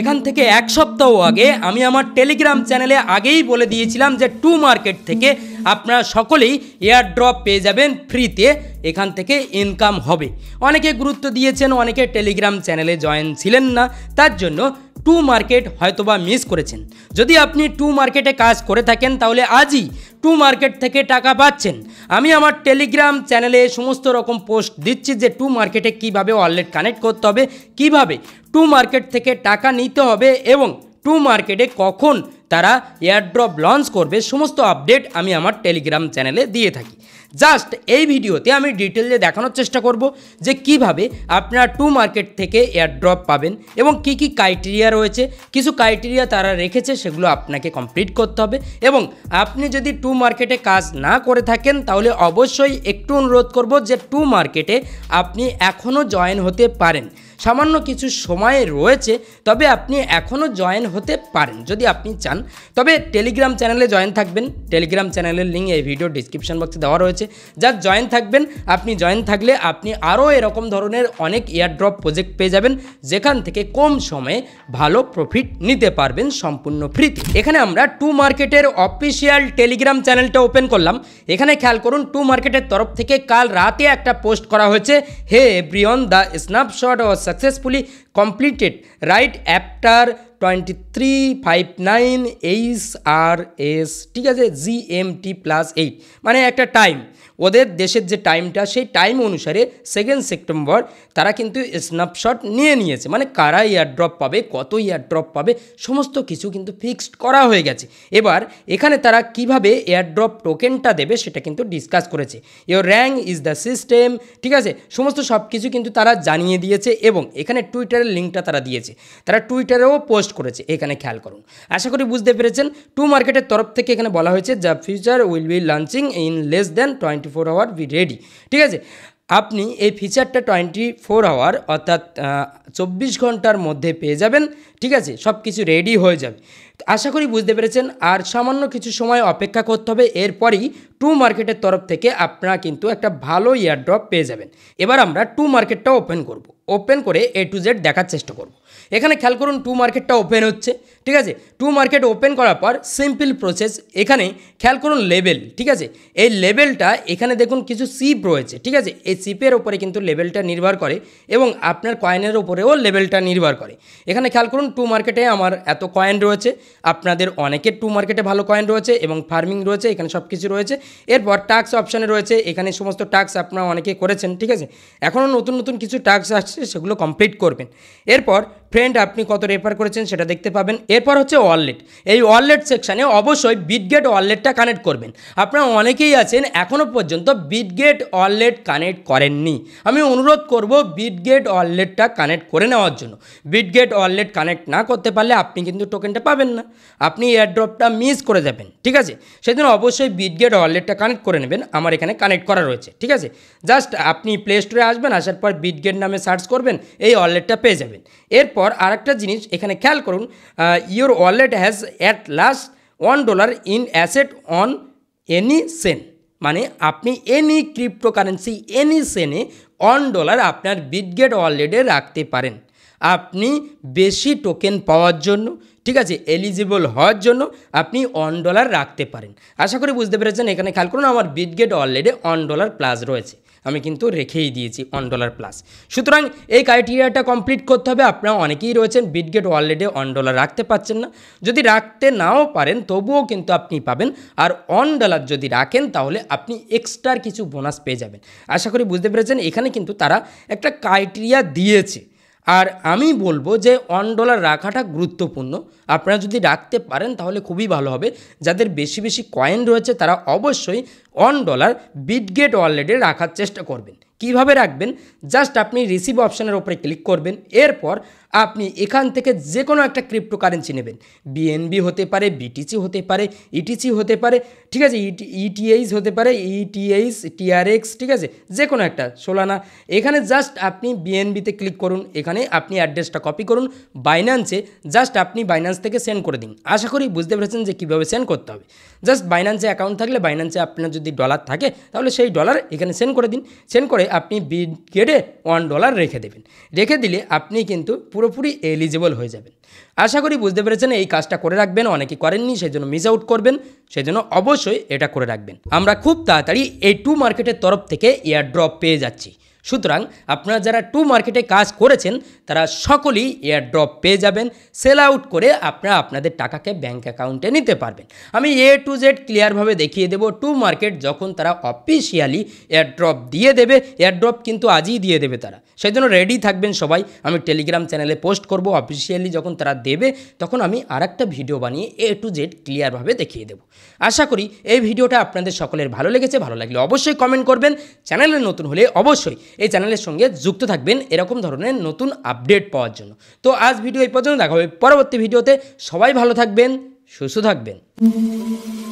এখান থেকে এক সপ্তাহ আগে আমি আমার টেলিগ্রাম চ্যানেলে আগেই বলে দিয়েছিলাম যে টু মার্কেট থেকে আপনারা সকলেই এয়ার ড্রপ পেয়ে যাবেন ফ্রিতে এখান থেকে ইনকাম হবে অনেকে গুরুত্ব দিয়েছেন অনেকে টেলিগ্রাম চ্যানেলে জয়েন ছিলেন না তার জন্য টু মার্কেট হয়তোবা মিস করেছেন যদি আপনি টু মার্কেটে কাজ করে থাকেন তাহলে আজই টু মার্কেট থেকে টাকা পাচ্ছেন আমি আমার টেলিগ্রাম চ্যানেলে সমস্ত রকম পোস্ট দিচ্ছি যে টু মার্কেটে কিভাবে ওয়ালেট কানেক্ট করতে হবে কিভাবে টু মার্কেট থেকে টাকা নিতে হবে এবং টু মার্কেটে কখন তারা এয়ারড্রপ লঞ্চ করবে সমস্ত আপডেট আমি আমার টেলিগ্রাম চ্যানেলে দিয়ে থাকি জাস্ট এই ভিডিওতে আমি ডিটেলে দেখানোর চেষ্টা করব যে কিভাবে আপনারা টু মার্কেট থেকে এয়ারড্রপ পাবেন এবং কি কি ক্রাইটেরিয়া রয়েছে কিছু ক্রাইটেরিয়া তারা রেখেছে সেগুলো আপনাকে কমপ্লিট করতে হবে এবং আপনি যদি টু মার্কেটে কাজ না করে থাকেন তাহলে অবশ্যই একটু অনুরোধ করব যে টু মার্কেটে আপনি এখনও জয়েন হতে পারেন সামান্য কিছু সময় রয়েছে তবে আপনি এখনও জয়েন হতে পারেন যদি আপনি চান চান তবে টেলিগ্রাম চ্যানেলে জয়েন থাকবেন টেলিগ্রাম চ্যানেলের লিঙ্ক এই ভিডিও ডিসক্রিপশন বক্সে দেওয়া রয়েছে যার জয়েন থাকবেন আপনি জয়েন থাকলে আপনি আরও এরকম ধরনের অনেক এয়ারড্রপ প্রজেক্ট পেয়ে যাবেন যেখান থেকে কম সময়ে ভালো প্রফিট নিতে পারবেন সম্পূর্ণ ফ্রিতে এখানে আমরা টু মার্কেটের অফিসিয়াল টেলিগ্রাম চ্যানেলটা ওপেন করলাম এখানে খেয়াল করুন টু মার্কেটের তরফ থেকে কাল রাতে একটা পোস্ট করা হয়েছে হে এভরিওন দ্য স্ন্যাপশট ও successfully completed right completed right after 23 59 H R S ঠিক আছে G M T plus eight মানে একটা টাইম ওদের দেশের যে টাইমটা সেই টাইম অনুসারে সেকেন্ড সেপ্টেম্বর তারা কিন্তু স্ন্যাপশট নিয়ে নিয়েছে মানে কারা ইয়ারড্রপ পাবে কত ইয়ারড্রপ পাবে সমস্ত কিছু কিন্তু ফিক্সড করা হয়ে গেছে এবার এখানে তারা কিভাবে এয়ারড্রপ টোকেনটা দেবে সেটা কিন্তু ডিসকাস করেছে your rank is the system ঠিক আছে সমস্ত সব কিছু কিন্তু তারা জানিয়ে দিয়েছে এবং এখানে টুইটারে টুইটারের লিঙ্কটা তারা দিয়েছে তারা টুইটারেও পোস্ট করেছে এখানে খেয়াল করুন আশা করি বুঝতে পেরেছেন টু মার্কেটের তরফ থেকে এখানে বলা হয়েছে the future will be launching in less than twenty four hour be ready ঠিক আছে আপনি এই ফিচারটা টোয়েন্টি ফোর আওয়ার অর্থাৎ চব্বিশ ঘন্টার মধ্যে পেয়ে যাবেন ঠিক আছে সব কিছু রেডি হয়ে যাবে আশা করি বুঝতে পেরেছেন আর সামান্য কিছু সময় অপেক্ষা করতে হবে এরপরই টু মার্কেটের তরফ থেকে আপনারা কিন্তু একটা ভালো ইয়ারড্রপ পেয়ে যাবেন এবার আমরা টু মার্কেটটা ওপেন করব। ওপেন করে এ টু জেড দেখার চেষ্টা করব। এখানে খেয়াল করুন টু মার্কেটটা ওপেন হচ্ছে ঠিক আছে টু মার্কেট ওপেন করার পর সিম্পল প্রসেস এখানে খেয়াল করুন লেভেল ঠিক আছে এই লেভেলটা এখানে দেখুন কিছু সিপ রয়েছে ঠিক আছে এই সিপের ওপরে কিন্তু লেভেলটা নির্ভর করে এবং আপনার কয়েনের ওপরেও লেভেলটা নির্ভর করে এখানে খেয়াল করুন টু মার্কেটে আমার এত কয়েন রয়েছে আপনাদের অনেকের টু মার্কেটে ভালো কয়েন রয়েছে এবং ফার্মিং রয়েছে এখানে সব কিছু রয়েছে এরপর টাক্স অপশানে রয়েছে এখানে সমস্ত টাক্স আপনারা অনেকে করেছেন ঠিক আছে এখনও নতুন নতুন কিছু টাক্স আসছে সেগুলো কমপ্লিট করবেন এরপর ফ্রেন্ড আপনি কত রেফার করেছেন সেটা দেখতে পাবেন এরপর হচ্ছে ওয়ালেট এই ওয়ালেট সেকশানে অবশ্যই বিটগেট ওয়ালেটটা কানেক্ট করবেন আপনারা অনেকেই আছেন এখনও পর্যন্ত বিটগেট ওয়ালেট কানেক্ট করেননি আমি অনুরোধ করব বিটগেট ওয়ালেটটা কানেক্ট করে নেওয়ার জন্য বিটগেট ওয়ালেট কানেক্ট না করতে পারলে আপনি কিন্তু টোকেনটা পাবেন না আপনি এয়ারড্রপটা মিস করে যাবেন ঠিক আছে সেদিন অবশ্যই বিটগেট ওয়ালেটটা কানেক্ট করে নেবেন আমার এখানে কানেক্ট করা রয়েছে ঠিক আছে জাস্ট আপনি প্লে স্টোরে আসবেন আসার পর বিটগেট নামে সার্চ করবেন এই ওয়ালেটটা পেয়ে যাবেন এরপর পর আরেকটা জিনিস এখানে খেয়াল করুন your wallet has at last one dollar in asset on any chain মানে আপনি এনি ক্রিপ্টোকারেন্সি এনি সেনে অন ডলার আপনার বিটগেট ওয়ালেটে রাখতে পারেন আপনি বেশি টোকেন পাওয়ার জন্য ঠিক আছে এলিজিবল হওয়ার জন্য আপনি অন ডলার রাখতে পারেন আশা করি বুঝতে পেরেছেন এখানে খেয়াল করুন আমার Bitget already one dollar plus রয়েছে আমি কিন্তু রেখেই দিয়েছি ওয়ান ডলার প্লাস সুতরাং এই ক্রাইটেরিয়াটা কমপ্লিট করতে হবে আপনারা অনেকেই রয়েছেন বিটগেট ওয়ালেটে ওয়ান ডলার রাখতে পারছেন না যদি রাখতে নাও পারেন তবুও কিন্তু আপনি পাবেন আর ওয়ান ডলার যদি রাখেন তাহলে আপনি এক্সট্রার কিছু বোনাস পেয়ে যাবেন আশা করি বুঝতে পেরেছেন এখানে কিন্তু তারা একটা ক্রাইটেরিয়া দিয়েছে আর আমি বলবো যে অন ডলার রাখাটা গুরুত্বপূর্ণ আপনারা যদি রাখতে পারেন তাহলে খুবই ভালো হবে যাদের বেশি বেশি কয়েন রয়েছে তারা অবশ্যই অন ডলার বিটগেট ওয়ালেটে রাখার চেষ্টা করবেন কিভাবে রাখবেন জাস্ট আপনি রিসিভ অপশানের ওপরে ক্লিক করবেন এরপর আপনি এখান থেকে যে কোনো একটা ক্রিপ্টোকারেন্সি নেবেন বিএনবি হতে পারে বিটিসি হতে পারে ইটিসি e হতে পারে ঠিক আছে ইটি e ইটিএইচ e হতে পারে ইটিএইচ টিআরএক্স ঠিক আছে যে কোনো একটা সোলানা এখানে জাস্ট আপনি বিএনবিতে ক্লিক করুন এখানে আপনি অ্যাড্রেসটা কপি করুন বাইন্যান্সে জাস্ট আপনি বাইন্যান্স থেকে সেন্ড করে দিন আশা করি বুঝতে পেরেছেন যে কীভাবে সেন্ড করতে হবে জাস্ট বাইন্যান্সে অ্যাকাউন্ট থাকলে বাইন্যান্সে আপনার যদি ডলার থাকে তাহলে সেই ডলার এখানে সেন্ড করে দিন সেন্ড করে আপনি বিড কেটে ওয়ান ডলার রেখে দেবেন রেখে দিলে আপনি কিন্তু পুরো পুরোপুরি এলিজিবল হয়ে যাবেন আশা করি বুঝতে পেরেছেন এই কাজটা করে রাখবেন অনেকে করেননি সেই জন্য মিস আউট করবেন সেই জন্য অবশ্যই এটা করে রাখবেন আমরা খুব তাড়াতাড়ি এই টু মার্কেটের তরফ থেকে এয়ার ড্রপ পেয়ে যাচ্ছি সুতরাং আপনারা যারা টু মার্কেটে কাজ করেছেন তারা সকলেই এয়ার ড্রপ পেয়ে যাবেন সেল আউট করে আপনারা আপনাদের টাকাকে ব্যাঙ্ক অ্যাকাউন্টে নিতে পারবেন আমি এ টু জেড ক্লিয়ারভাবে দেখিয়ে দেব টু মার্কেট যখন তারা অফিসিয়ালি ড্রপ দিয়ে দেবে এয়ার ড্রপ কিন্তু আজই দিয়ে দেবে তারা সেই জন্য রেডি থাকবেন সবাই আমি টেলিগ্রাম চ্যানেলে পোস্ট করব অফিসিয়ালি যখন তারা দেবে তখন আমি আর ভিডিও বানিয়ে এ টু জেড ক্লিয়ারভাবে দেখিয়ে দেব আশা করি এই ভিডিওটা আপনাদের সকলের ভালো লেগেছে ভালো লাগলে অবশ্যই কমেন্ট করবেন চ্যানেলে নতুন হলে অবশ্যই এই চ্যানেলের সঙ্গে যুক্ত থাকবেন এরকম ধরনের নতুন আপডেট পাওয়ার জন্য তো আজ ভিডিও এই পর্যন্ত দেখা হবে পরবর্তী ভিডিওতে সবাই ভালো থাকবেন সুস্থ থাকবেন